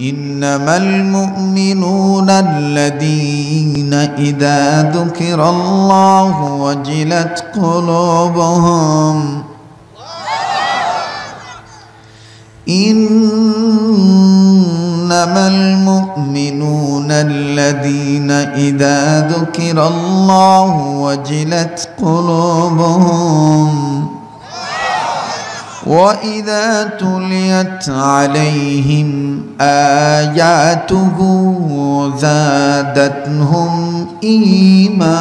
انما المؤمنون الذين اذا ذكر الله وجلت قلوبهم انما المؤمنون الذين اذا ذكر الله وجلت قلوبهم واذا تليت عليهم اياته زادتهم ايمانا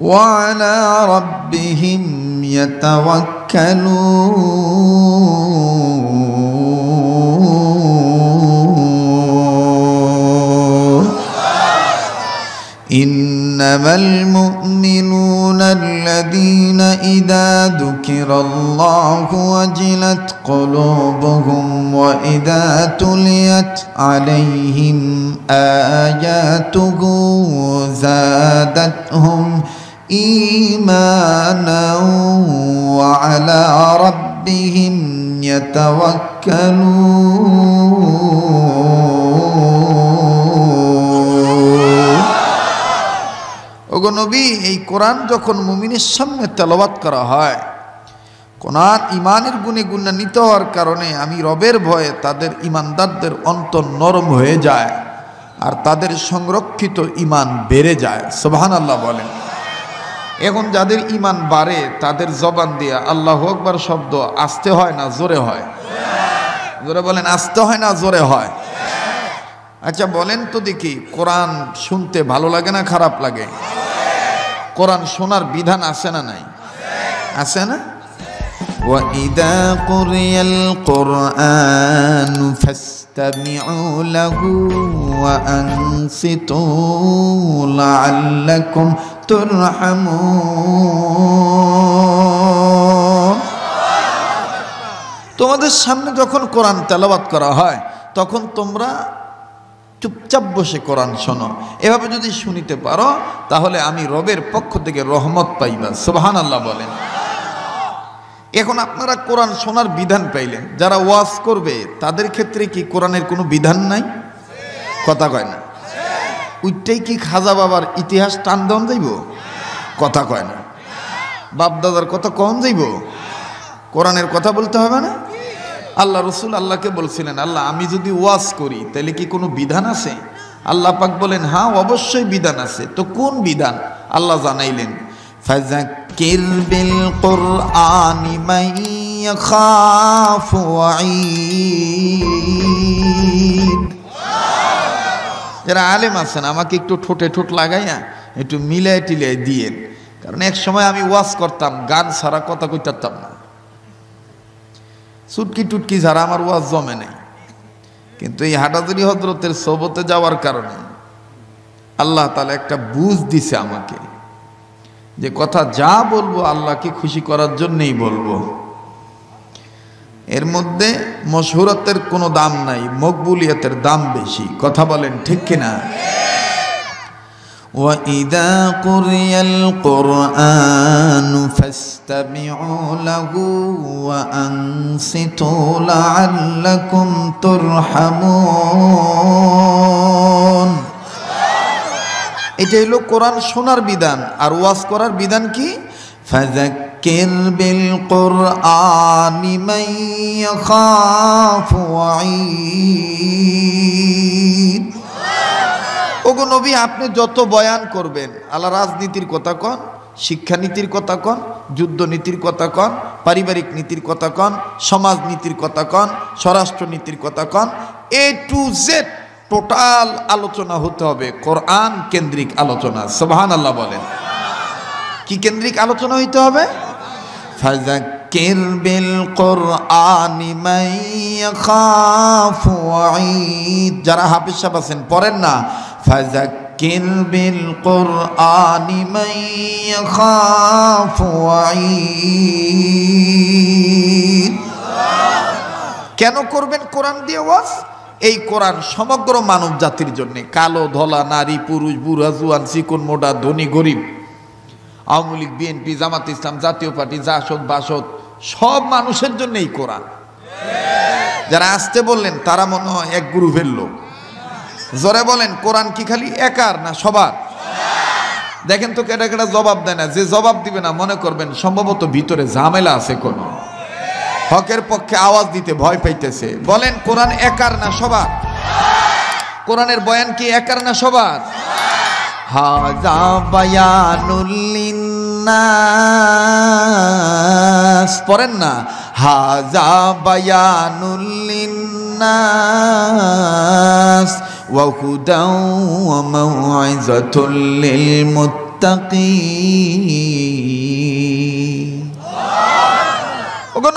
وعلى ربهم يتوكلون انما المؤمنون الذين اذا ذكر الله وجلت قلوبهم واذا تليت عليهم اياته زادتهم ايمانا وعلى ربهم يتوكلون ওগো নবী এই কোরআন যখন মুমিনের সামনে তেলবাত করা হয় কোরআন ইমানের গুণে গুণান্বিত হওয়ার কারণে আমি রবের ভয়ে তাদের ইমানদারদের অন্তর নরম হয়ে যায় আর তাদের সংরক্ষিত ইমান বেড়ে যায় সোভান আল্লাহ বলেন এখন যাদের ইমান বাড়ে তাদের জবান দিয়া আল্লাহ আকবার শব্দ আসতে হয় না জোরে হয় জোরে বলেন আসতে হয় না জোরে হয় আচ্ছা বলেন তো দেখি কোরআন শুনতে ভালো লাগে না খারাপ লাগে কোরআন শোনার বিধান আছে না নাই আছে না وإذا قرئ القرآن فاستمعوا له وأنصتوا لعلكم ترحمون তোমাদের সামনে যখন কোরআন তেলাবাত করা হয় তখন তোমরা চুপচাপ বসে কোরআন শোনো এভাবে যদি শুনিতে পারো তাহলে আমি রবের পক্ষ থেকে রহমত পাইবা সোহান আল্লাহ বলেন এখন আপনারা কোরআন শোনার বিধান পাইলেন যারা ওয়াজ করবে তাদের ক্ষেত্রে কি কোরআনের কোনো বিধান নাই কথা কয় না উইটাই কি খাজা বাবার ইতিহাস টান দন যাইব কথা কয় না বাপদাদার কথা কম যাইব কোরআনের কথা বলতে হবে না আল্লাহ রসুল আল্লাহকে বলছিলেন আল্লাহ আমি যদি ওয়াজ করি তাহলে কি কোনো বিধান আছে আল্লাহ পাক বলেন হ্যাঁ অবশ্যই বিধান আছে তো কোন বিধান আল্লাহ জানাইলেন মাই যারা আলেম আছেন আমাকে একটু ঠোঁটে ঠোঁট লাগাইয়া একটু মিলাই টিলাই দিয়েন কারণ এক সময় আমি ওয়াজ করতাম গান ছাড়া কথা কইতারতাম না চুটকি টুটকি ছাড়া আমার ওয়াজ জমে নেই কিন্তু এই হাটাজুরি হজরতের সোবতে যাওয়ার কারণে আল্লাহ তালা একটা বুঝ দিছে আমাকে যে কথা যা বলবো আল্লাহকে খুশি করার জন্যেই বলবো এর মধ্যে মশহুরতের কোনো দাম নাই মকবুলিয়াতের দাম বেশি কথা বলেন ঠিক কিনা وإذا قرئ القرآن فاستمعوا له وأنصتوا لعلكم ترحمون এটা হলো কোরআন শোনার বিধান আর ওয়াজ করার বিধান কি فذكر بالقرآن من يخاف وعيد ওগো নবী আপনি যত বয়ান করবেন আল্লাহ রাজনীতির কথা কন শিক্ষানীতির কথা কন যুদ্ধনীতির কথা কন পারিবারিক নীতির কথা কন সমাজনীতির কথা কন স্বরাষ্ট্রনীতির কথা কন এ টু জেড টোটাল আলোচনা হতে হবে কোরআন কেন্দ্রিক আলোচনা সোহান আল্লাহ বলেন কি কেন্দ্রিক আলোচনা হইতে হবে যারা হাফেজ সাহেব আছেন পড়েন না فذكر بالقرآن من يخاف وعيد কেন করবেন কোরআন দিয়ে ওয়াজ এই কোরআন সমগ্র মানব জাতির জন্য কালো ধলা নারী পুরুষ বুড়া জুয়ান চিকন মোটা ধনী গরিব আওয়ামী লীগ বিএনপি জামাত ইসলাম জাতীয় পার্টি জাসদ বাসদ সব মানুষের জন্য এই কোরআন যারা আসতে বললেন তারা মনে হয় এক গ্রুপের লোক জোরে বলেন কোরআন কি খালি একার না সবার দেখেন তো কেটা কেটা জবাব দেয় না যে জবাব দিবে না মনে করবেন সম্ভবত ভিতরে ঝামেলা আছে কোন হকের পক্ষে আওয়াজ দিতে ভয় পাইতেছে বলেন কোরআন একার না সবার কোরআনের বয়ান কি একার না সবার হাজা পড়েন না হাজা বায়ানুল্লিন্নাস وهدى وموعظة للمتقين ওগো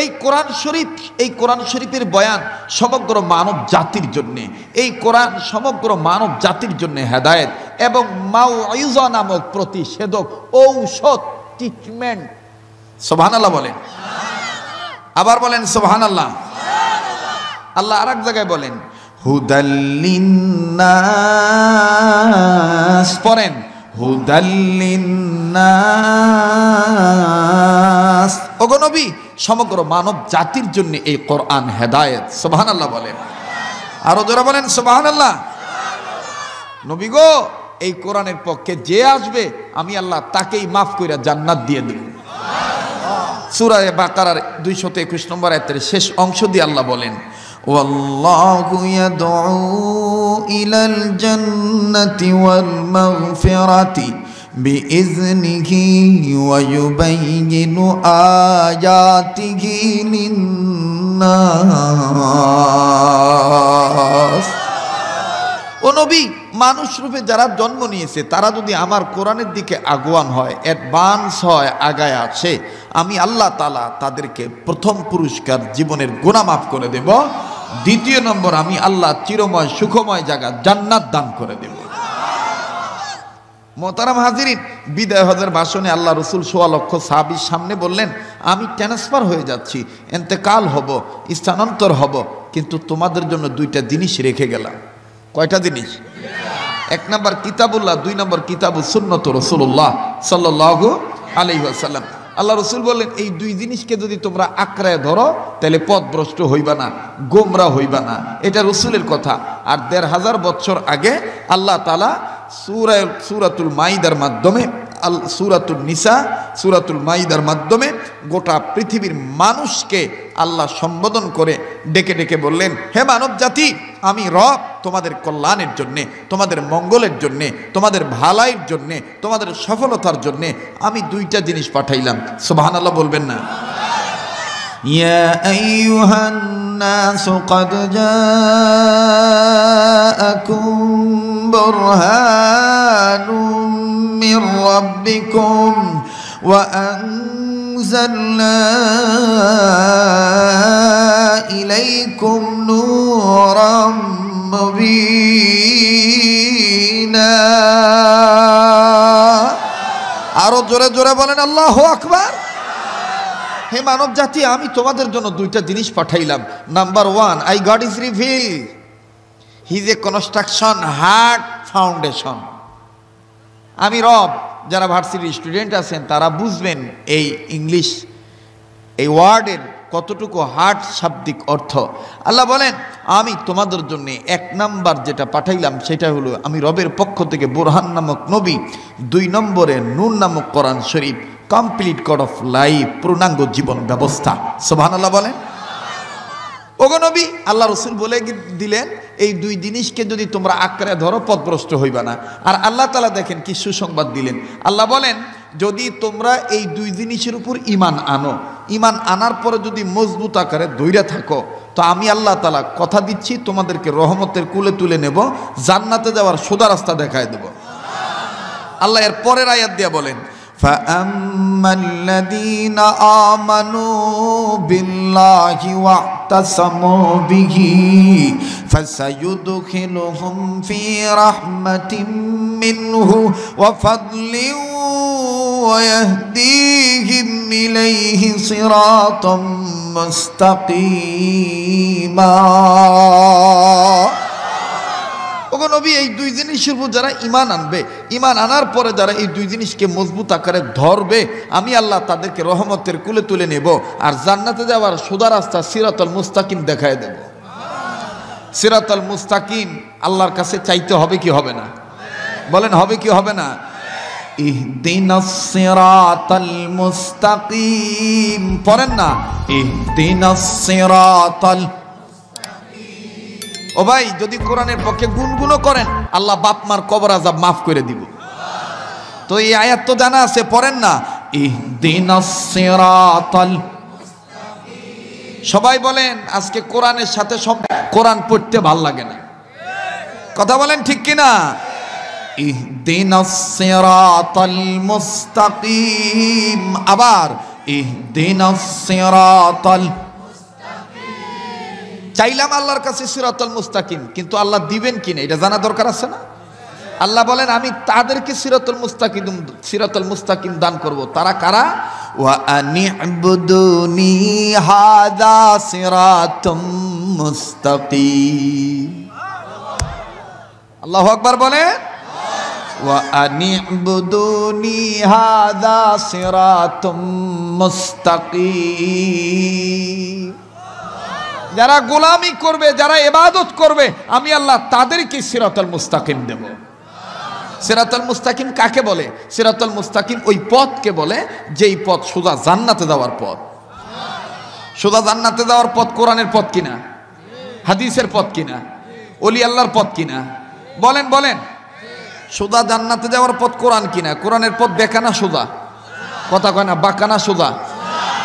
এই কোরআন শরীফ এই কোরআন শরীফের বয়ান সমগ্র মানব জাতির জন্যে এই কোরআন সমগ্র মানব জাতির জন্যে হেদায়েত এবং মাও মাউইজা নামক প্রতিষেধক ঔষধ ট্রিটমেন্ট সোহান আল্লাহ বলেন আবার বলেন সোহান আল্লাহ আল্লাহ আর এক জায়গায় বলেন হুদাল্লিন্নাস পড়েন হুদাল্লিন্নাস ওগো সমগ্র মানব জাতির জন্য এই কোরআন হেদায়েত সোবাহান আল্লাহ বলেন আরো যারা বলেন সোবাহান আল্লাহ নবী গো এই কোরআনের পক্ষে যে আসবে আমি আল্লাহ তাকেই মাফ কইরা জান্নাত দিয়ে দেব সুরায় বাকারার দুইশত একুশ নম্বর এত শেষ অংশ দিয়ে আল্লাহ বলেন والله يدعو إلى الجنة والمغفرة بإذنه ويبين آياته للناس ونبي মানুষ রূপে যারা জন্ম নিয়েছে তারা যদি আমার কোরআনের দিকে আগুয়ান হয় অ্যাডভান্স হয় আগায় আছে আমি আল্লাহ তালা তাদেরকে প্রথম পুরস্কার জীবনের গোনা মাফ করে দেব দ্বিতীয় নম্বর আমি আল্লাহ চিরময় সুখময় জায়গা জান্নাত দান করে দেব মোতারাম হাজিরিন বিদায় হজের ভাষণে আল্লাহ রসুল সোয়া লক্ষ সাহাবির সামনে বললেন আমি ট্রান্সফার হয়ে যাচ্ছি এতেকাল হব স্থানান্তর হব কিন্তু তোমাদের জন্য দুইটা জিনিস রেখে গেলাম কয়টা জিনিস এক নম্বর কিতাবুল্লাহ দুই নম্বর কিতাবু সুন্নত রসুল্লাহ সাল্লু আলি আসাল্লাম আল্লাহ রসুল বললেন এই দুই জিনিসকে যদি তোমরা আঁকড়ায় ধরো তাহলে পথভ্রষ্ট হইবা না গোমরা হইবা না এটা রসুলের কথা আর দেড় হাজার বছর আগে আল্লাহ তালা সুরায় সুরাতুল মাইদার মাধ্যমে আল সুরাতুল নিসা সুরাতুল মাইদার মাধ্যমে গোটা পৃথিবীর মানুষকে আল্লাহ সম্বোধন করে ডেকে ডেকে বললেন হে মানব জাতি আমি রব তোমাদের কল্যাণের জন্যে তোমাদের মঙ্গলের জন্যে তোমাদের ভালাইয়ের জন্যে তোমাদের সফলতার জন্যে আমি দুইটা জিনিস পাঠাইলাম সোবাহান আল্লাহ বলবেন না ইলাইকুম নূরাম মবিনা আরো জোরে জোরে বলেন আল্লাহ আকবার হে মানব জাতি আমি তোমাদের জন্য দুইটা জিনিস পাঠাইলাম number one I God is reveal his a construction heart foundation আমি রব যারা ভার্সিটির স্টুডেন্ট আছেন তারা বুঝবেন এই ইংলিশ এই ওয়ার্ডের কতটুকু হার্ট শাব্দিক অর্থ আল্লাহ বলেন আমি তোমাদের জন্য এক নাম্বার যেটা পাঠাইলাম সেটা হলো আমি রবের পক্ষ থেকে বোরহান নামক নবী দুই নম্বরে নুন নামক Quran Sharif complete code of life পূর্ণাঙ্গ জীবন ব্যবস্থা সোভান আল্লাহ বলেন ওগনবী আল্লাহ রসুল বলে দিলেন এই দুই জিনিসকে যদি তোমরা আঁকড়ে ধরো পথভ্রষ্ট হইবা না আর আল্লাহ তালা দেখেন কি সুসংবাদ দিলেন আল্লাহ বলেন যদি তোমরা এই দুই জিনিসের উপর ইমান আনো ইমান আনার পরে যদি মজবুত আকারে দৈরা থাকো তো আমি আল্লাহ তালা কথা দিচ্ছি তোমাদেরকে রহমতের কুলে তুলে নেব জান্নাতে যাওয়ার সোদা রাস্তা দেখায় দেব আল্লাহ এর পরের আয়াত দিয়া বলেন فأما الذين آمنوا بالله واعتصموا به فسيدخلهم في رحمة منه وفضل ويهديهم إليه صراطا مستقيما নবী এই দুই জিনিসের উপর যারা ইমান আনবে ইমান আনার পরে যারা এই দুই জিনিসকে মজবুত আকারে ধরবে আমি আল্লাহ তাদেরকে রহমতের কুলে তুলে নেব আর জান্নাতে যাওয়ার সোদা রাস্তা সিরাতল মুস্তাকিম দেখায় দেব সিরাতল মুস্তাকিম আল্লাহর কাছে চাইতে হবে কি হবে না বলেন হবে কি হবে না اهدنا الصراط মুস্তাকিম পড়েন না اهدنا الصراط المستقيم ও ভাই যদি কোরআনের পক্ষে গুনগুনো করেন আল্লাহ বাপ মার কবর আজাব মাফ করে দিব তো এই আয়াত তো জানা আছে পড়েন না সবাই বলেন আজকে কোরআনের সাথে সব কোরআন পড়তে ভাল লাগে না কথা বলেন ঠিক কিনা আবার ইহদিন চাইলাম আল্লাহর কাছে সিরাতল মুস্তাকিম কিন্তু আল্লাহ দিবেন কিনা এটা জানা দরকার আছে না আল্লাহ বলেন আমি তাদেরকে সিরাতল মুস্তাকিম সিরাতল মুস্তাকিম দান করব তারা কারা ওয়া আনিবুদুনি বলে হাদা সিরাতুম মুস্তাকিম যারা গোলামি করবে যারা এবাদত করবে আমি আল্লাহ তাদেরকে সিরাতাল মুস্তাকিম দেব সিরাতাল মুস্তাকিম কাকে বলে সিরাতাল মুস্তাকিম ওই পথকে বলে যেই পথ সোজা জান্নাতে দেওয়ার পথ সোজা জান্নাতে দেওয়ার পথ কোরআনের পথ কিনা হাদিসের পথ কিনা অলি আল্লাহর পথ কিনা বলেন বলেন সোজা জান্নাতে যাওয়ার পথ কোরআন কিনা কোরআনের পথ বেকানা সোজা কথা কয় না বাকানা সোজা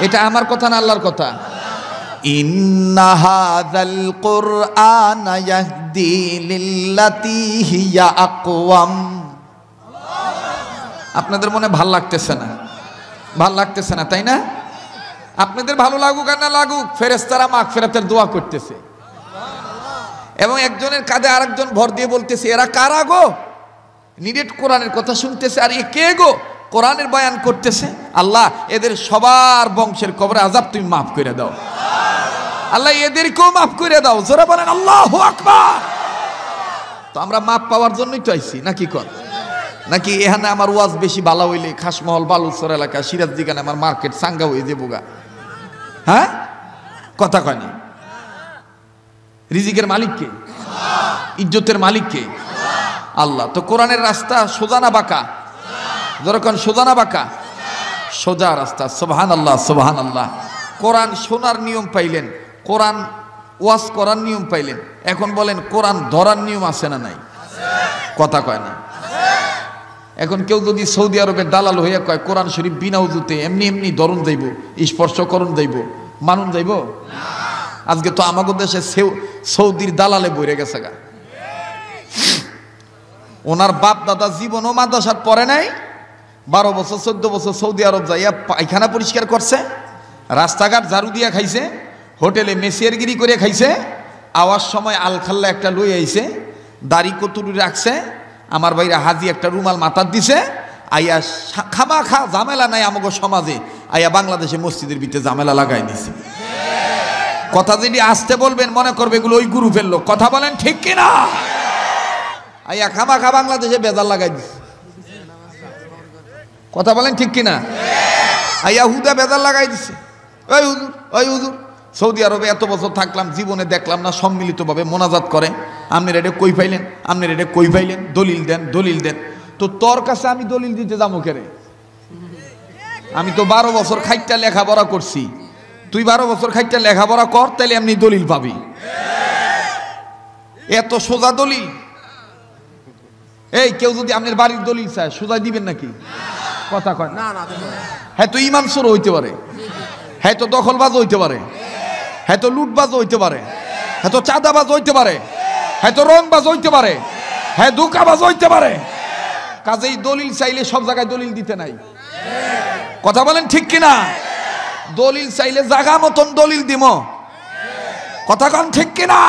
এটা আমার কথা না আল্লাহর কথা إن هذا القرآن يهدي للتي هي أقوم আপনাদের মনে ভাল লাগতেছে না ভাল লাগতেছে না তাই না আপনাদের ভালো লাগুক আর না লাগুক ফেরেস্তারা মাখ ফেরাতের দোয়া করতেছে এবং একজনের কাঁধে আরেকজন ভর দিয়ে বলতেছে এরা কারা গো নিরেট কোরআনের কথা শুনতেছে আর এ কে গো কোরআনের বয়ান করতেছে আল্লাহ এদের সবার বংশের কবরে আজাব তুমি মাফ করে দাও আল্লাহ এদেরকেও মাফ করে দাও জোরে বলেন আল্লাহ আকবার তো আমরা মাপ পাওয়ার জন্যই চাইছি নাকি কর নাকি এখানে আমার ওয়াজ বেশি ভালো হইলে খাসমহল বালুচর এলাকা সিরাজ দিকানে আমার মার্কেট সাঙ্গা হয়ে যে বোগা হ্যাঁ কথা কয়নি রিজিকের মালিককে ইজ্জতের মালিককে আল্লাহ তো কোরআনের রাস্তা সোজানা বাঁকা যেরকম সোজানা বাঁকা সোজা রাস্তা সোবাহান আল্লাহ সোবাহান আল্লাহ কোরআন শোনার নিয়ম পাইলেন কোরআন ওয়াজ করার নিয়ম পাইলেন এখন বলেন কোরআন ধরার নিয়ম আছে না নাই কথা কয় না এখন কেউ যদি সৌদি আরবে দালাল হইয়া কয় কোরআন শরীফ বিনা উজুতে এমনি এমনি ধরুন যাইব স্পর্শকরণ যাইব মানুন যাইব আজকে তো আমাদের দেশে সৌদির দালালে বইরে গেছে গা ওনার বাপ দাদা জীবনও মাদ্রাসার পরে নাই বারো বছর চোদ্দ বছর সৌদি আরব যাইয়া পায়খানা পরিষ্কার করছে রাস্তাঘাট ঝাড়ু দিয়া খাইছে হোটেলে মেসিয়ার গিরি করে খাইছে আওয়ার সময় আলখাল্লা একটা লই আইছে দাড়ি কতুরি রাখছে আমার বাইরে হাজি একটা রুমাল মাথার দিছে আইয়া খামা খা ঝামেলা নাই আমাকে সমাজে আইয়া বাংলাদেশে মসজিদের ভিতরে ঝামেলা লাগাই দিছে কথা যদি আসতে বলবেন মনে করবে এগুলো ওই গুরু ফেললো কথা বলেন ঠিক কিনা আইয়া খামা খা বাংলাদেশে বেজাল লাগাই দিছে কথা বলেন ঠিক কিনা আইয়া হুদা বেজাল লাগাই দিছে ওই হুজুর ওই হুজুর সৌদি আরবে এত বছর থাকলাম জীবনে দেখলাম না সম্মিলিতভাবে মোনাজাত করে আপনি রেডে কই পাইলেন আপনি রেডে কই পাইলেন দলিল দেন দলিল দেন তো তোর কাছে আমি দলিল দিতে যাবো রে আমি তো বারো বছর খাইটা লেখাপড়া করছি তুই বারো বছর খাইটা লেখাপড়া কর তাহলে এমনি দলিল পাবি এত সোজা দলিল এই কেউ যদি আপনার বাড়ির দলিল চায় সোজা দিবেন নাকি কথা কয় না না হ্যাঁ তো ইমান সুর হইতে পারে হ্যাঁ তো দখলবাজ হইতে পারে হয়তো হ্যাঁ লুটবাজ হইতে পারে হয়তো হ্যাঁ চাঁদাবাজ হইতে পারে হ্যাঁ তো রংবাজ হইতে পারে হ্যাঁ দুকাবাজ হইতে পারে কাজেই দলিল চাইলে সব জায়গায় দলিল দিতে নাই কথা বলেন ঠিক কিনা দলিল চাইলে জাগা মতন দলিল দিম কথা কন ঠিক কিনা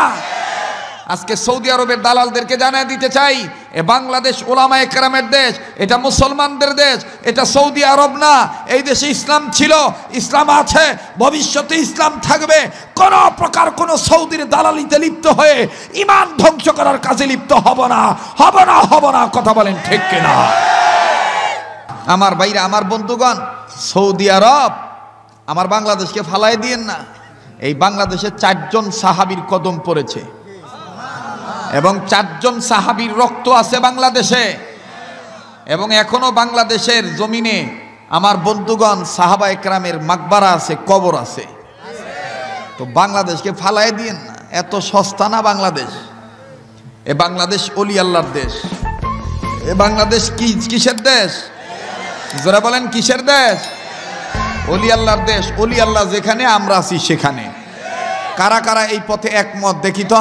আজকে সৌদি আরবের দালালদেরকে জানায় দিতে চাই এ বাংলাদেশ ওলামা একরামের দেশ এটা মুসলমানদের দেশ এটা সৌদি আরব না এই দেশে ইসলাম ছিল ইসলাম আছে ভবিষ্যতে ইসলাম থাকবে কোনো প্রকার কোনো সৌদির দালালিতে লিপ্ত হয়ে ইমান ধ্বংস করার কাজে লিপ্ত হব না হব না হব না কথা বলেন ঠিক কিনা আমার বাইরে আমার বন্ধুগণ সৌদি আরব আমার বাংলাদেশকে ফালাই দিয়েন না এই বাংলাদেশে চারজন সাহাবির কদম পড়েছে এবং চারজন সাহাবির রক্ত আছে বাংলাদেশে এবং এখনো বাংলাদেশের জমিনে আমার বন্ধুগণ সাহাবা একরামের মাকবারা আছে কবর আছে তো বাংলাদেশকে ফালাই দিন না এত সস্তা না বাংলাদেশ এ বাংলাদেশ অলি আল্লাহর দেশ এ বাংলাদেশ কি কিসের দেশ যারা বলেন কিসের দেশ অলি আল্লাহর দেশ অলি আল্লাহ যেখানে আমরা আছি সেখানে কারা কারা এই পথে একমত দেখি তো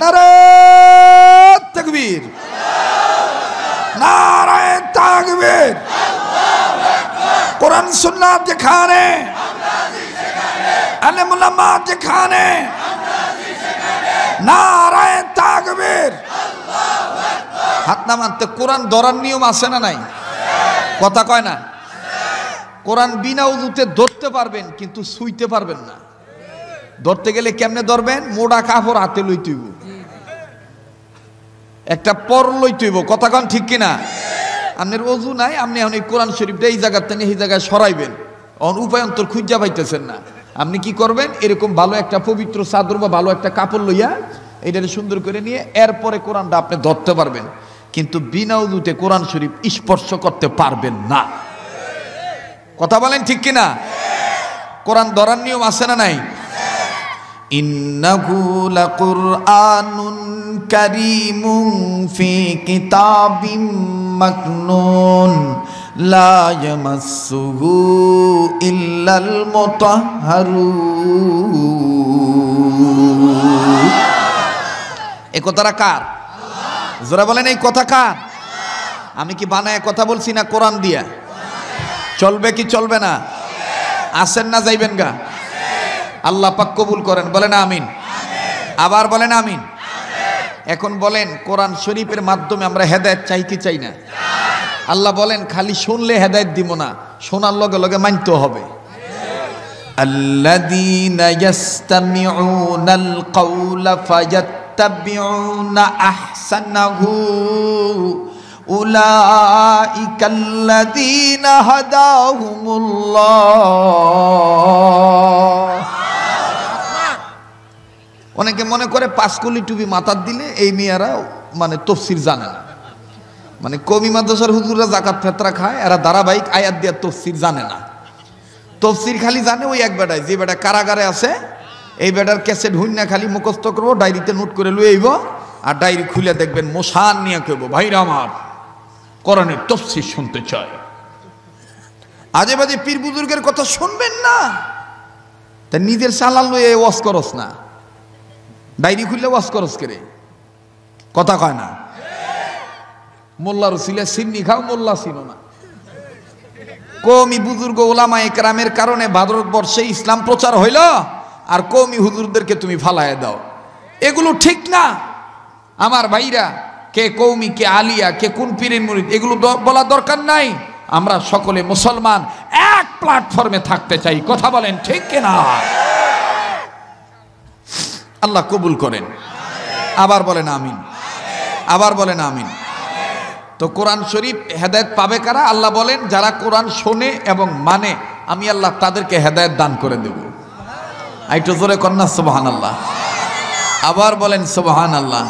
নারায়ণ তকবীর নারায়ণ তাকবীর কোরআন সুন্নাত যেখানে আলেমুলামা যেখানে নারায়ণ তাকবীর হাত না মানতে কোরআন ধরার নিয়ম আছে না নাই কথা কয় না কোরআন বিনা উজুতে ধরতে পারবেন কিন্তু শুইতে পারবেন না ধরতে গেলে কেমনে ধরবেন মোড়া কাপড় হাতে লইতেইব একটা পর লইতেইব কথা কন ঠিক কিনা আপনার অজু নাই আপনি এখন এই কোরআন শরীফটা এই জায়গার থেকে এই জায়গায় সরাইবেন অন উপায় অন্তর খুঁজা পাইতেছেন না আপনি কি করবেন এরকম ভালো একটা পবিত্র চাদর বা ভালো একটা কাপড় লইয়া এটাকে সুন্দর করে নিয়ে এরপরে কোরআনটা আপনি ধরতে পারবেন কিন্তু বিনা উজুতে কোরআন শরীফ স্পর্শ করতে পারবেন না কথা বলেন ঠিক কিনা কোরআন ধরার নিয়ম আছে না নাই إنه لقرآن كريم في كتاب مكنون لا يمسه إلا المطهرون এ কথাটা কার জোরা বলেন এই কথা কার আমি কি বানায় কথা বলছি না কোরআন দিয়া চলবে কি চলবে না আসেন না যাইবেন গা আল্লাহ পাক কবুল করেন বলেন আমিন আবার বলেন আমিন এখন বলেন কোরআন শরীফের মাধ্যমে আমরা হেদায়ত চাইতে চাই না আল্লাহ বলেন খালি শুনলে হেদায়ত দিব না শোনার লগে লগে মানতে হবে الذين يستمعون القول فيتبعون أحسنه أولئك الذين هداهم الله অনেকে মনে করে পাঁচকলি টুপি মাথার দিলে এই মেয়েরা মানে তফসির জানে না মানে কবি মাদ্রাসার হুজুরা জাকাত ফেতরা খায় এরা ধারাবাহিক আয়াত দেওয়ার তফসির জানে না তফসির খালি জানে ওই এক বেটায় যে বেটা কারাগারে আছে এই বেটার ক্যাসেট না খালি মুখস্থ করবো ডায়েরিতে নোট করে লুয়ে এইব আর ডায়েরি খুলে দেখবেন মশান নিয়ে কেব ভাই আমার করণের তফসির শুনতে চায় আজে বাজে পীর বুজুর্গের কথা শুনবেন না তা নিজের সালাল লুয়ে ওয়াস করস না ডায়েরি খুললে ওয়াজ খরচ করে কথা কয় না মোল্লা রসিলে সিন্নি খাও মোল্লা চিনো না কৌমি বুজুর্গ ওলামা একরামের কারণে ভারতবর্ষে ইসলাম প্রচার হইল আর কৌমি হুজুরদেরকে তুমি ফালায় দাও এগুলো ঠিক না আমার ভাইরা কে কৌমি কে আলিয়া কে কোন পীরের মরিদ এগুলো বলা দরকার নাই আমরা সকলে মুসলমান এক প্ল্যাটফর্মে থাকতে চাই কথা বলেন ঠিক কিনা আল্লাহ কবুল করেন আবার বলেন আমিন আবার বলেন আমিন তো কোরআন শরীফ হেদায়ত পাবে কারা আল্লাহ বলেন যারা কোরআন শোনে এবং মানে আমি আল্লাহ তাদেরকে হেদায়ত দান করে দেব একটু জোরে কন্যা সোবাহান আল্লাহ আবার বলেন সোবাহান আল্লাহ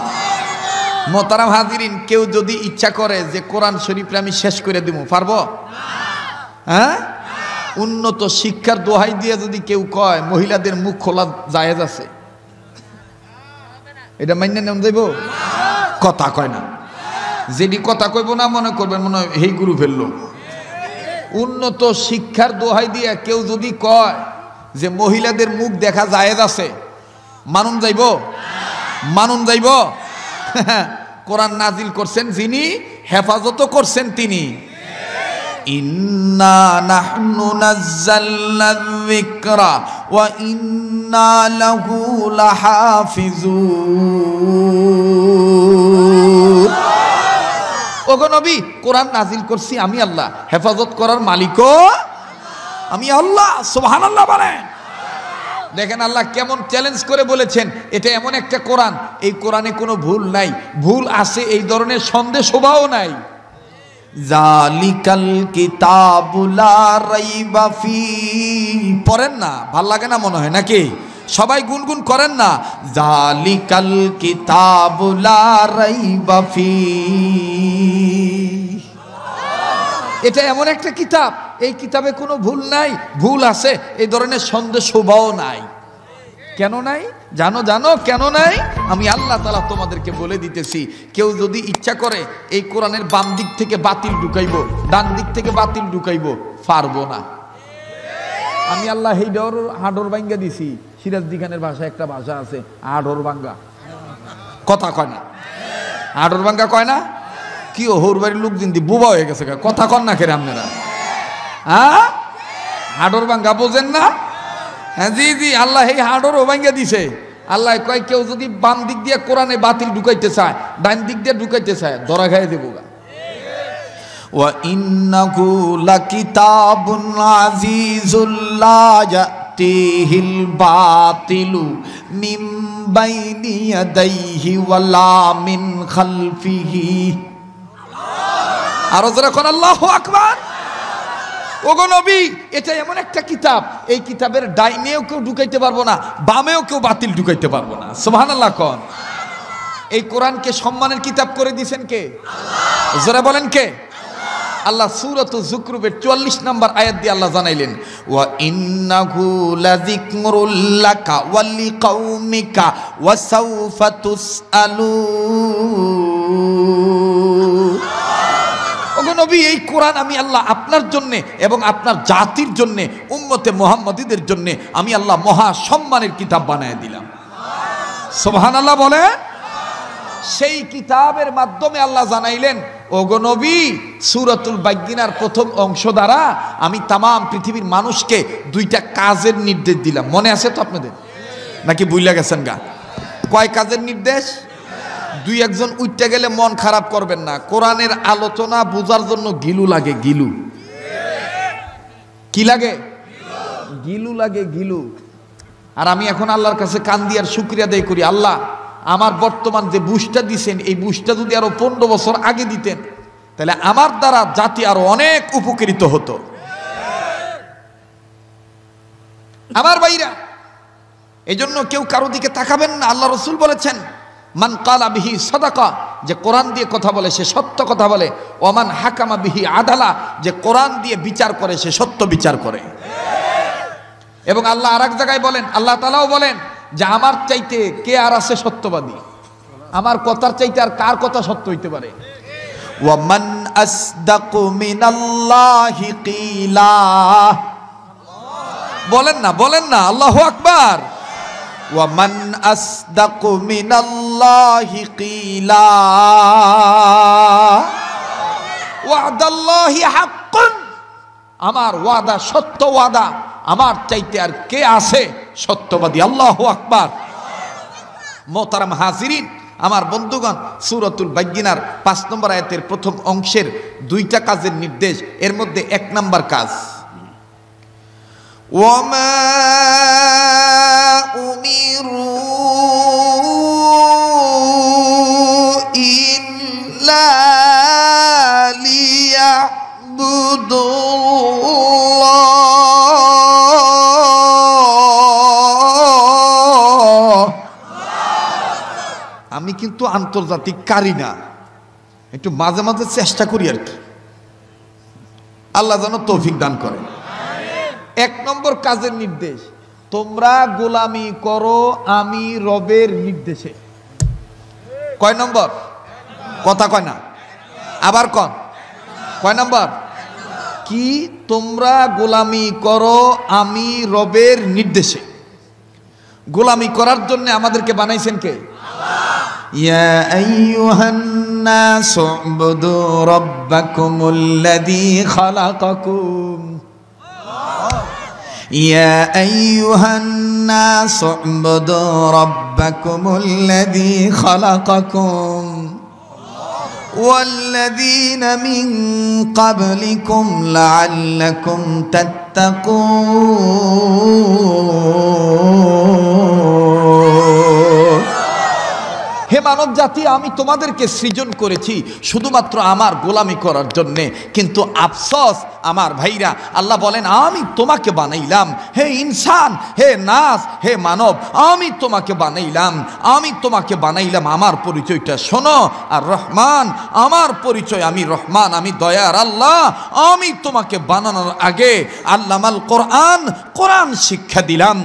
মোতারাম হাজিরিন কেউ যদি ইচ্ছা করে যে কোরআন শরীফ আমি শেষ করে দেবো পারবো হ্যাঁ উন্নত শিক্ষার দোহাই দিয়ে যদি কেউ কয় মহিলাদের মুখ খোলা জায়েজ আছে এটা মাইনে নাম দেব কথা কয় না যেটি কথা কইব না মনে করবেন মনে হয় হেই গুরু ফেললো উন্নত শিক্ষার দোহাই দিয়ে কেউ যদি কয় যে মহিলাদের মুখ দেখা জায়েজ আছে মানুন যাইব মানুন যাইব কোরআন নাজিল করছেন যিনি হেফাজত করছেন তিনি إنا نحن نزلنا الذكر وإنا له لحافظون ওগো নবী কোরআন নাজিল করছি আমি আল্লাহ হেফাজত করার মালিকও আমি আল্লাহ সোহান আল্লাহ মানে দেখেন আল্লাহ কেমন চ্যালেঞ্জ করে বলেছেন এটা এমন একটা কোরআন এই কোরআনে কোনো ভুল নাই ভুল আছে এই ধরনের সন্দেহ শোভাও নাই জালিকাল কিতাবুলা রাইবা ফি পড়েন না ভাল লাগে না মনে হয় নাকি সবাই গুনগুন করেন না জালিকাল কিতাবুলা রাই বাফি এটা এমন একটা কিতাব এই কিতাবে কোনো ভুল নাই ভুল আছে এই ধরনের সন্দেহ শোভাও নাই কেন নাই জানো জানো কেন নাই আমি আল্লাহ তালা তোমাদেরকে বলে দিতেছি কেউ যদি ইচ্ছা করে এই কোরআনের বাম দিক থেকে বাতিল ঢুকাইব ডান দিক থেকে বাতিল ঢুকাইব পারবো না আমি আল্লাহ এই ডর হাডর বাঙ্গা দিছি সিরাজ দিখানের ভাষা একটা ভাষা আছে হাডর বাঙ্গা কথা কয় না হাডর বাঙ্গা কয় না কি হর বাড়ির লোক দিন বোবা হয়ে গেছে কথা কন না খেরে আপনারা হ্যাঁ হাডর বাঙ্গা বোঝেন না হ্যাঁ জি জি আল্লাহ এই হাড়ও ভাঙ্গা দিছে আল্লাহ কয় কেউ যদি বাম দিক দিয়ে কোরআনে বাতিল ঢুকাইতে চায় ডান দিক দিয়ে ঢুকাইতে চায় ধরা খাই দেবো গা وَإِنَّهُ لَكِتَابٌ عَزِيزٌ لَّا يَأْتِيهِ الْبَاطِلُ مِن بَيْنِ يَدَيْهِ وَلَا مِنْ خَلْفِهِ আরো জোরে কোন আল্লাহ আকবার ওগো নবী এটা এমন একটা কিতাব এই কিতাবের ডাইনেও কেউ ঢুকাইতে পারবো না বামেও কেউ বাতিল ঢুকাইতে পারবো না সোহান আল্লাহ কন এই কোরআনকে সম্মানের কিতাব করে দিয়েছেন কে জোরা বলেন কে আল্লাহ সুরত জুকরুবের চুয়াল্লিশ নম্বর আয়াত দিয়ে আল্লাহ জানাইলেন ওয়া ইন্নাহু নবী এই কোরআন আমি আল্লাহ আপনার জন্যে এবং আপনার জাতির জন্যে উম্মতে মোহাম্মদীদের জন্যে আমি আল্লাহ মহা সম্মানের কিতাব বানায় দিলাম সোহান আল্লাহ বলে সেই কিতাবের মাধ্যমে আল্লাহ জানাইলেন ওগনবী সুরতুল বাগিনার প্রথম অংশ দ্বারা আমি তাম পৃথিবীর মানুষকে দুইটা কাজের নির্দেশ দিলাম মনে আছে তো আপনাদের নাকি বুঝলা গেছেন গা কয় কাজের নির্দেশ দুই একজন উঠতে গেলে মন খারাপ করবেন না কোরআনের আলোচনা বোঝার জন্য গিলু লাগে গিলু কি লাগে গিলু লাগে গিলু আর আমি এখন আল্লাহর কাছে কান্দি আর শুক্রিয়া দেয় করি আল্লাহ আমার বর্তমান যে বুসটা দিছেন এই বুসটা যদি আরো পনেরো বছর আগে দিতেন তাহলে আমার দ্বারা জাতি আরো অনেক উপকৃত হতো আমার ভাইরা এজন্য কেউ কারো দিকে তাকাবেন না আল্লাহ রসুল বলেছেন মান কালা বিহি সদাকা যে কোরআন দিয়ে কথা বলে সে সত্য কথা বলে ওমান হাকামা বিহি আদালা যে কোরআন দিয়ে বিচার করে সে সত্য বিচার করে এবং আল্লাহ আর এক জায়গায় বলেন আল্লাহ তালাও বলেন যে আমার চাইতে কে আর আছে সত্যবাদী আমার কথার চাইতে আর কার কথা সত্য হইতে পারে ওয়ামান আসদাকু মিনাল্লাহি কিলা বলেন না বলেন না আল্লাহু আকবার ومن أصدق من الله قيلا وعد الله حق আমার ওয়াদা সত্য ওয়াদা আমার চাইতে আর কে আছে সত্যবাদী আল্লাহ আকবার মোতারাম হাজিরিন আমার বন্ধুগণ সুরতুল বাইগিনার পাঁচ নম্বর আয়াতের প্রথম অংশের দুইটা কাজের নির্দেশ এর মধ্যে এক নম্বর কাজ وما أمروا إلا ليعبدوا الله আমি কিন্তু আন্তর্জাতিক কারি না একটু মাঝে মাঝে চেষ্টা করি আর কি আল্লাহ যেন তৌফিক দান করেন এক নম্বর কাজের নির্দেশ তোমরা গোলামি করো আমি রবের নির্দেশে কয় নম্বর কথা কয় না আবার কন কয় নম্বর কি তোমরা গোলামি করো আমি রবের নির্দেশে গোলামি করার জন্য আমাদেরকে বানাইছেন কে ইয়া يا أيها الناس اعبدوا ربكم الذي خلقكم والذين من قبلكم لعلكم تتقون হে মানব জাতি আমি তোমাদেরকে সৃজন করেছি শুধুমাত্র আমার গোলামি করার জন্যে কিন্তু আফসোস আমার ভাইরা আল্লাহ বলেন আমি তোমাকে বানাইলাম হে ইনসান হে নাস হে মানব আমি তোমাকে বানাইলাম আমি তোমাকে বানাইলাম আমার পরিচয়টা শোনো আর রহমান আমার পরিচয় আমি রহমান আমি দয়ার আল্লাহ আমি তোমাকে বানানোর আগে আল্লামাল কোরআন কোরআন শিক্ষা দিলাম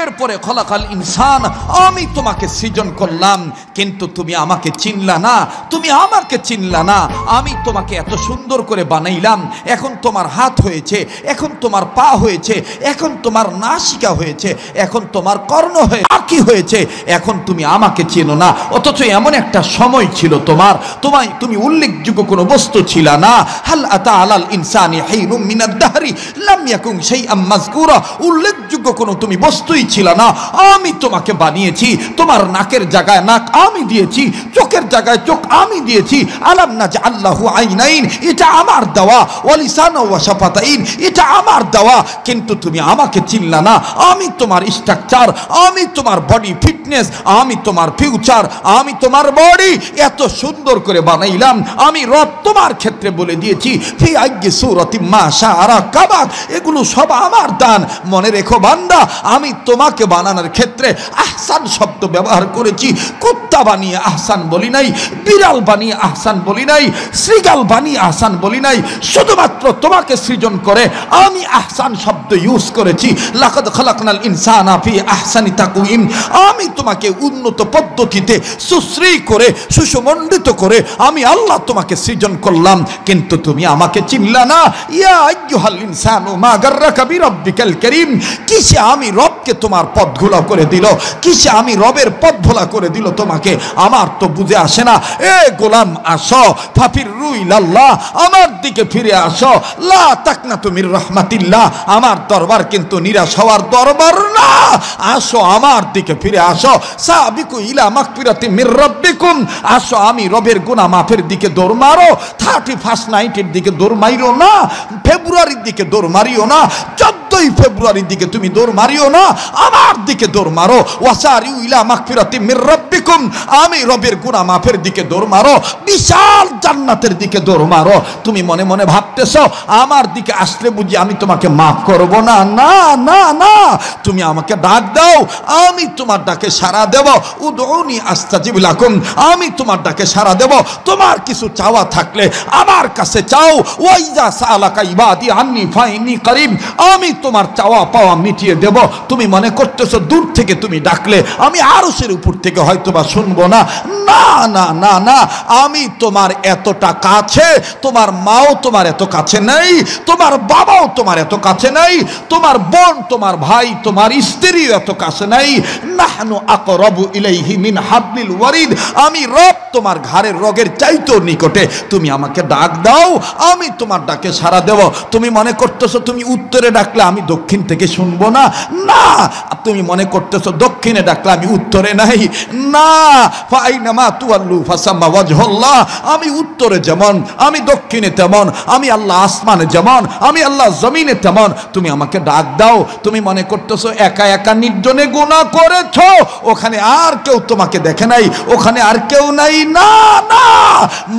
এরপরে খলাকাল ইনসান আমি তোমাকে সৃজন করলাম কিন্তু কিন্তু তুমি আমাকে চিনলা না তুমি আমাকে চিনলা না আমি তোমাকে এত সুন্দর করে বানাইলাম এখন তোমার হাত হয়েছে এখন তোমার পা হয়েছে এখন তোমার নাসিকা হয়েছে এখন তোমার কর্ণ হয়ে আঁকি হয়েছে এখন তুমি আমাকে চেনো না অথচ এমন একটা সময় ছিল তোমার তোমায় তুমি উল্লেখযোগ্য কোনো বস্তু ছিল না হাল আতা আলাল ইনসানি হাইরুম মিনাদ দাহরি লাম ইয়াকুম সেই আম্মাজকুরা উল্লেখযোগ্য কোনো তুমি বস্তুই ছিল না আমি তোমাকে বানিয়েছি তোমার নাকের জায়গায় নাক আমি আমি দিয়েছি চোখের জায়গায় চোখ আমি দিয়েছি আলাম না যে আল্লাহ আইনাইন এটা আমার দেওয়া ওয়ালিসান ওয়াসাফাতাইন এটা আমার দেওয়া কিন্তু তুমি আমাকে চিনলা না আমি তোমার স্ট্রাকচার আমি তোমার বডি ফিটনেস আমি তোমার ফিউচার আমি তোমার বডি এত সুন্দর করে বানাইলাম আমি রব তোমার ক্ষেত্রে বলে দিয়েছি ফি আজ্ঞে সুরতি মা সাহারা কাবাক এগুলো সব আমার দান মনে রেখো বান্দা আমি তোমাকে বানানোর ক্ষেত্রে আহসান শব্দ ব্যবহার করেছি কুত্তা বানিয়ে আহসান বলি নাই বিড়াল বানিয়ে আহসান বলি নাই শ্রীগাল বানিয়ে আহসান বলি নাই শুধুমাত্র তোমাকে সৃজন করে আমি আহসান শব্দ ইউজ করেছি লাকাদ খালাকনাল ইনসান আফি আহসানি তাকুইম আমি তোমাকে উন্নত পদ্ধতিতে সুশ্রী করে সুষমণ্ডিত করে আমি আল্লাহ তোমাকে সৃজন করলাম কিন্তু তুমি আমাকে চিনলা না ইয়া ইনসান ও মা গাররাকা রব্বিকাল করিম কিসে আমি রবকে তোমার পথ ঘোলা করে দিল কিসে আমি রবের পথ ভোলা করে দিল তোমাকে আমার তো বুঝে আসে না এ গোলাম আসো ফাফির লাল্লাহ আমার দিকে ফিরে আসো লা তাকনা তুমির রহমাতিল্লাহ আমার দরবার কিন্তু নিরাশ হওয়ার দরবার না আসো আমার দিকে ফিরে আসো সাবিকু ইলা মাকফিরাতি মির রব্বিকুম আসো আমি রবের গুনাহ মাফের দিকে দৌড় মারো থার্টি ফার্স্ট নাইটের দিকে দৌড় মারিও না ফেব্রুয়ারির দিকে দৌড় মারিও না চোদ্দই ফেব্রুয়ারির দিকে তুমি দৌড় মারিও না আমার দিকে দৌড় মারো ওয়াসারিউ ইলা মাকফিরাতি মির রব্বিকুম আমি রবের গুণা মাফের দিকে দৌড় মারো বিশাল জান্নাতের দিকে দৌড় মারো তুমি মনে মনে ভাবতেছ আমার দিকে আসলে বুঝি আমি তোমাকে মাফ করব না না না না তুমি আমাকে ডাক দাও আমি তোমার ডাকে সাড়া দেব উদৌনি আস্তা জীবলাকুম আমি তোমার ডাকে সাড়া দেব তোমার কিছু চাওয়া থাকলে আমার কাছে চাও ওয়াইজা সালাকা ইবাদি আননি ফাইনি করিম আমি তোমার চাওয়া পাওয়া মিটিয়ে দেব তুমি মনে করতেছো দূর থেকে তুমি ডাকলে আমি আরো সের উপর থেকে হয়তো বা শুনবো না না না না না আমি তোমার এতটা কাছে তোমার মাও তোমার এত কাছে নেই তোমার বাবাও তোমার এত কাছে নেই তোমার বোন তোমার ভাই তোমার স্ত্রী এত কাছে নেই নাহনু আক রবু ইলাইহি মিন হাবলিল ওয়ারিদ আমি রব তোমার ঘাড়ের রগের চাইতেও নিকটে তুমি আমাকে ডাক দাও আমি তোমার ডাকে সারা দেব তুমি মনে করতেছো তুমি উত্তরে ডাকলে আমি দক্ষিণ থেকে শুনবো না না তুমি মনে করতেছো দক্ষিণে ডাকলে আমি উত্তরে নাই না ফাইনামা তুয়াল্লু ফাসাম্মা ওয়াজহুল্লাহ আমি উত্তরে যেমন আমি দক্ষিণে তেমন আমি আল্লাহ আসমানে যেমন আমি আল্লাহ জমিনে তেমন তুমি আমাকে ডাক দাও তুমি মনে করতেছো একা একা নির্জনে গোনা করেছো ওখানে আর কেউ তোমাকে দেখে নাই ওখানে আর কেউ নাই না না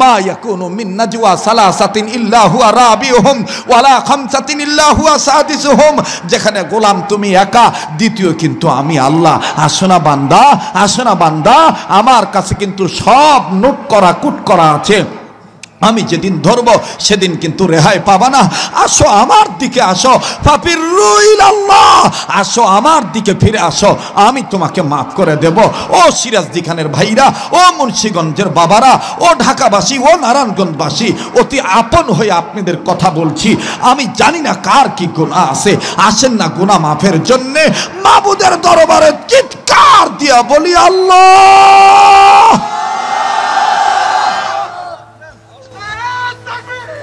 মা ইয়াকুনু মিন নাজওয়া সালাসাতিন ইল্লা হুয়া রাবিউহুম ওয়ালা খামসাতিন ইল্লা হুয়া সাদিসুহুম যেখানে গোলাম তুমি একা দ্বিতীয় কিন্তু আমি আল্লাহ আসনা বান্দা আসনা বান্দা আমার কাছে কিন্তু সব নোট করা কুট করা আছে আমি যেদিন ধরব সেদিন কিন্তু রেহাই পাবা না আসো আমার দিকে আসো পাপির রুইল আল্লাহ আসো আমার দিকে ফিরে আসো আমি তোমাকে মাফ করে দেব ও সিরাজ দিখানের ভাইরা ও মুন্সীগঞ্জের বাবারা ও ঢাকাবাসী ও নারায়ণগঞ্জবাসী অতি আপন হয়ে আপনাদের কথা বলছি আমি জানি না কার কি গুণা আছে আসেন না গুণা মাফের জন্যে মাবুদের দরবারে চিৎকার দিয়া বলি আল্লাহ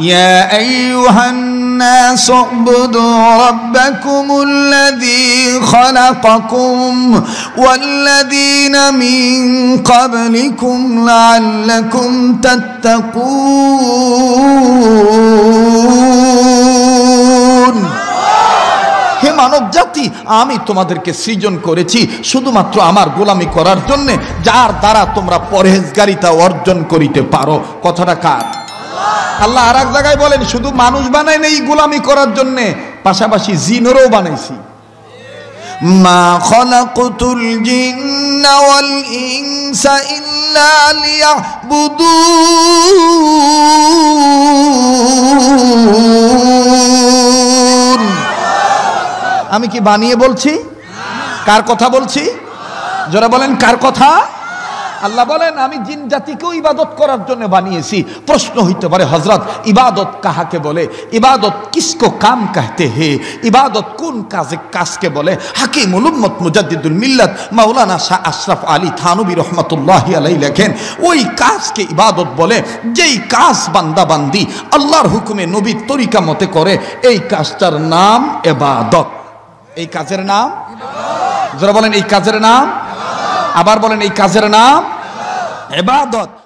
يا أيها الناس اعبدوا ربكم الذي خلقكم والذين من قبلكم لعلكم تتقون হে মানব জাতি আমি তোমাদেরকে সৃজন করেছি শুধুমাত্র আমার গোলামি করার জন্যে যার দ্বারা তোমরা পরহেজগারিতা অর্জন করিতে পারো কথাটা কার আল্লাহ আর এক জায়গায় বলেন শুধু মানুষ বানাই নেই গোলামি করার জন্যে পাশাপাশি জিনেরও বানাইছি ইল্লা আমি কি বানিয়ে বলছি কার কথা বলছি যারা বলেন কার কথা আল্লাহ বলেন আমি জিন জাতিকেও ইবাদত করার জন্য বানিয়েছি প্রশ্ন হইতে পারে হজরত ইবাদত কাহাকে বলে ইবাদত কিসকো কাম কাহতে হে ইবাদত কোন কাজে কাজকে বলে হাকিম উলুম্মত মুজাদ্দিদুল মিল্লাত মাওলানা শাহ আশরাফ আলী থানবী রহমতুল্লাহ আলাই লেখেন ওই কাজকে ইবাদত বলে যেই কাজ বান্দা বান্দি আল্লাহর হুকুমে নবীর তরিকা মতে করে এই কাজটার নাম এবাদত এই কাজের নাম যারা বলেন এই কাজের নাম আবার বলেন এই কাজের নাম Ebadot.